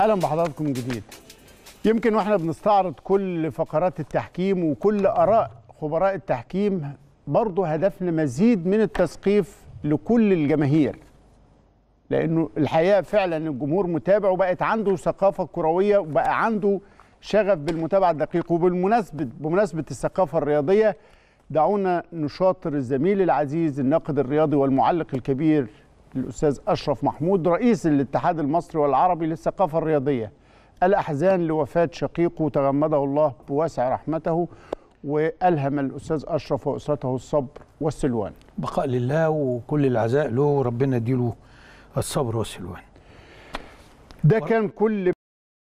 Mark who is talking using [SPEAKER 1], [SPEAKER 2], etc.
[SPEAKER 1] اهلا بحضراتكم من جديد يمكن واحنا بنستعرض كل فقرات التحكيم وكل اراء خبراء التحكيم برضه هدفنا مزيد من التثقيف لكل الجماهير لانه الحقيقه فعلا الجمهور متابع وبقت عنده ثقافه كرويه وبقى عنده شغف بالمتابعه الدقيقه وبالمناسبه بمناسبه الثقافه الرياضيه دعونا نشاطر الزميل العزيز الناقد الرياضي والمعلق الكبير الأستاذ أشرف محمود رئيس الاتحاد المصري والعربي للثقافة الرياضية الأحزان لوفاة شقيقه تغمده الله بواسع رحمته وألهم الأستاذ أشرف وأسرته الصبر والسلوان
[SPEAKER 2] بقاء لله وكل العزاء له ربنا يديله الصبر والسلوان
[SPEAKER 3] ده كان كل